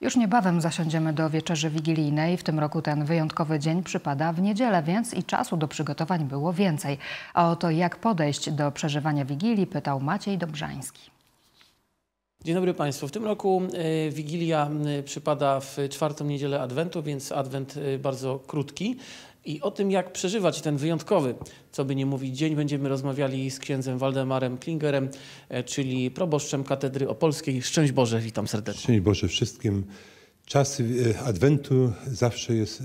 Już niebawem zasiądziemy do wieczerzy wigilijnej. W tym roku ten wyjątkowy dzień przypada w niedzielę, więc i czasu do przygotowań było więcej. A o to, jak podejść do przeżywania Wigilii, pytał Maciej Dobrzański. Dzień dobry Państwu. W tym roku e, Wigilia przypada w czwartą niedzielę Adwentu, więc Adwent e, bardzo krótki. I o tym, jak przeżywać ten wyjątkowy, co by nie mówić, dzień będziemy rozmawiali z księdzem Waldemarem Klingerem, e, czyli proboszczem Katedry Opolskiej. Szczęść Boże, witam serdecznie. Szczęść Boże wszystkim. Czas e, Adwentu zawsze jest e,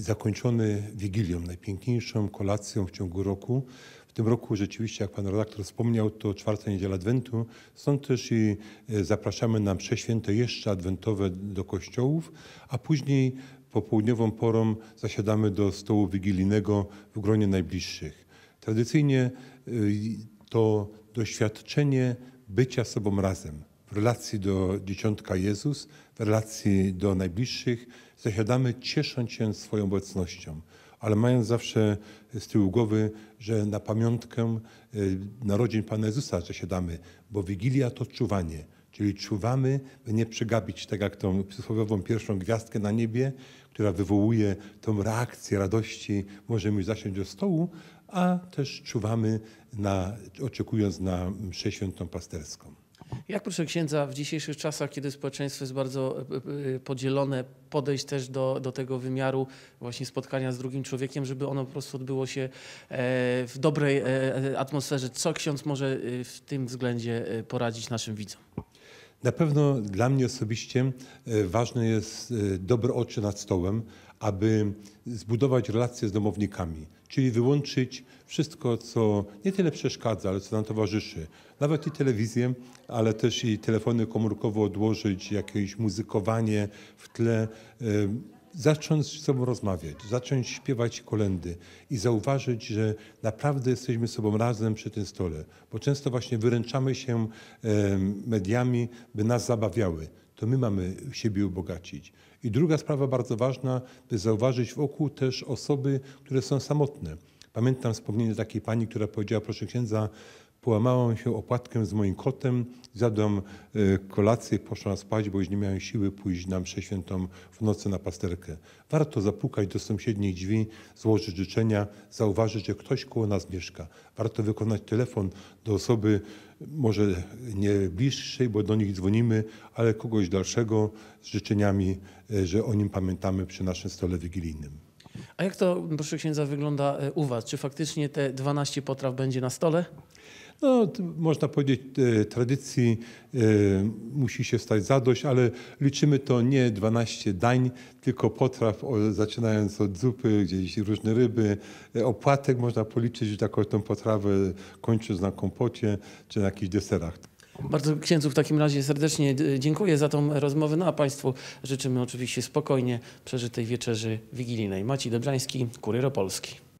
zakończony Wigilią, najpiękniejszą kolacją w ciągu roku. W tym roku rzeczywiście, jak pan redaktor wspomniał, to czwarta niedziela Adwentu. Stąd też i zapraszamy na prześwięte jeszcze adwentowe do kościołów, a później popołudniową porą zasiadamy do stołu wigilijnego w gronie najbliższych. Tradycyjnie y, to doświadczenie bycia sobą razem. W relacji do dzieciątka Jezus, w relacji do najbliższych, zasiadamy ciesząc się swoją obecnością, ale mając zawsze z tyłu głowy, że na pamiątkę y, narodzin Pana Jezusa zasiadamy, bo Wigilia to czuwanie. Czyli czuwamy, by nie przegapić tak jak tą przysłowiową pierwszą gwiazdkę na niebie, która wywołuje tą reakcję radości, możemy już zasiąść do stołu, a też czuwamy, na, oczekując na mszę świętą pasterską. Jak proszę księdza, w dzisiejszych czasach, kiedy społeczeństwo jest bardzo e, e, e, podzielone, podejść też do, do tego wymiaru właśnie spotkania z drugim człowiekiem, żeby ono po prostu odbyło się w dobrej atmosferze. Co ksiądz może w tym względzie poradzić naszym widzom? Na pewno dla mnie osobiście e, ważne jest e, dobre oczy nad stołem, aby zbudować relacje z domownikami, czyli wyłączyć wszystko, co nie tyle przeszkadza, ale co nam towarzyszy. Nawet i telewizję, ale też i telefony komórkowo odłożyć, jakieś muzykowanie w tle. E, zacząć z sobą rozmawiać, zacząć śpiewać kolendy i zauważyć, że naprawdę jesteśmy sobą razem przy tym stole, bo często właśnie wyręczamy się mediami, by nas zabawiały. To my mamy siebie ubogacić. I druga sprawa bardzo ważna, by zauważyć wokół też osoby, które są samotne. Pamiętam wspomnienie takiej pani, która powiedziała, proszę księdza, połamałam się opłatkiem z moim kotem, zjadłam e, kolację, poszłam spać, bo już nie miałem siły pójść na mszę świętą w nocy na pasterkę. Warto zapukać do sąsiednich drzwi, złożyć życzenia, zauważyć, że ktoś koło nas mieszka. Warto wykonać telefon do osoby, może nie bliższej, bo do nich dzwonimy, ale kogoś dalszego z życzeniami, e, że o nim pamiętamy przy naszym stole wigilijnym. A jak to, proszę księdza, wygląda e, u Was? Czy faktycznie te 12 potraw będzie na stole? no, można powiedzieć, e, tradycji e, musi się stać zadość, ale liczymy to nie 12 dań, tylko potraw, zaczynając od zupy, gdzieś różne ryby, e, opłatek można policzyć taką tą potrawę, kończąc na kompocie czy na jakichś deserach. Bardzo księdzu w takim razie serdecznie dziękuję za tą rozmowę, no a Państwu życzymy oczywiście spokojnie przeżytej wieczerzy wigilijnej. Maciej Dobrzański, Kurier Polski.